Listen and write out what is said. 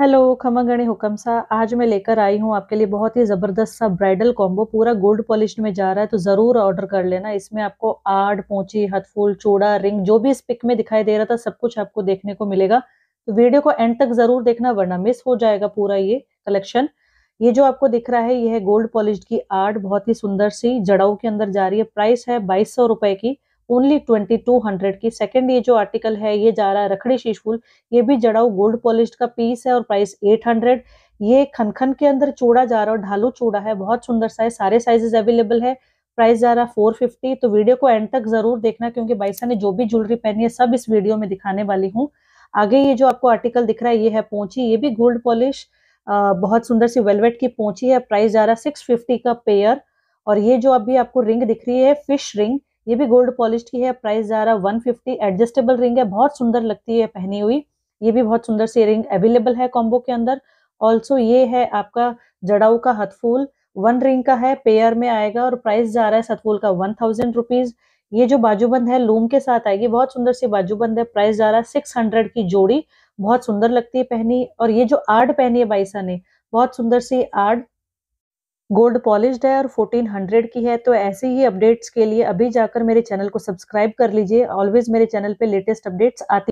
hello खमा गणे हुक्म सा आज मैं लेकर आई हूँ आपके लिए बहुत ही ज़बरदस्त सा ब्राइडल कॉम्बो पूरा गोल्ड पॉलिश में जा रहा है तो ज़रूर ऑर्डर कर लेना इसमें आपको आड़ पोंची हथफूल चूड़ा रिंग जो भी इस पिक में दिखाई दे रहा था सब कुछ आपको देखने को मिलेगा तो वीडियो को एंड तक ज़रूर देखना वरना मिस हो जाएगा पूरा ये कलेक्शन ये जो आपको दिख रहा है ये है गोल्ड पॉलिश की आर्ट बहुत ही सुंदर सी जड़ाऊ के अंदर जा रही है प्राइस है बाईस की ओनली ट्वेंटी टू हंड्रेड की सेकेंड ये जो आर्टिकल है ये जा रहा है रखड़ी शीशफुल ये भी जड़ाऊ गोल्ड पॉलिश का पीस है और प्राइस एट हंड्रेड ये खनखन के अंदर चूड़ा जा रहा है ढालू चूड़ा है बहुत सुंदर सा है सारे साइजेस अवेलेबल है प्राइस जा रहा है फोर फिफ्टी तो वीडियो को एंड तक जरूर देखना क्योंकि बाईसा ने जो भी ज्वेलरी पहनी है सब इस वीडियो में दिखाने वाली हूँ आगे ये जो आपको आर्टिकल दिख रहा है ये है पोची ये भी गोल्ड पॉलिश बहुत सुंदर सी वेलवेट की पोची है प्राइस जा रहा है सिक्स फिफ्टी का पेयर और ये जो अभी आपको रिंग दिख रही है फिश रिंग ये भी गोल्ड पॉलिश की है प्राइस जा रहा है वन फिफ्टी एडजस्टेबल रिंग है बहुत सुंदर लगती है पहनी हुई ये भी बहुत सुंदर सी रिंग अवेलेबल है कॉम्बो के अंदर ऑल्सो ये है आपका जड़ाऊ का हथफूल वन रिंग का है पेयर में आएगा और प्राइस जा रहा है सतफूल का वन थाउजेंड रुपीज ये जो बाजूबंद है लूम के साथ आएगी बहुत सुंदर सी बाजूबंद है प्राइस जा रहा है सिक्स हंड्रेड की जोड़ी बहुत सुंदर लगती है पहनी और ये जो आर्ड पहनी है बाईसा ने बहुत सुंदर सी आर्ड गोल्ड पॉलिश्ड है और 1400 की है तो ऐसे ही अपडेट्स के लिए अभी जाकर मेरे चैनल को सब्सक्राइब कर लीजिए ऑलवेज मेरे चैनल पे लेटेस्ट अपडेट्स आती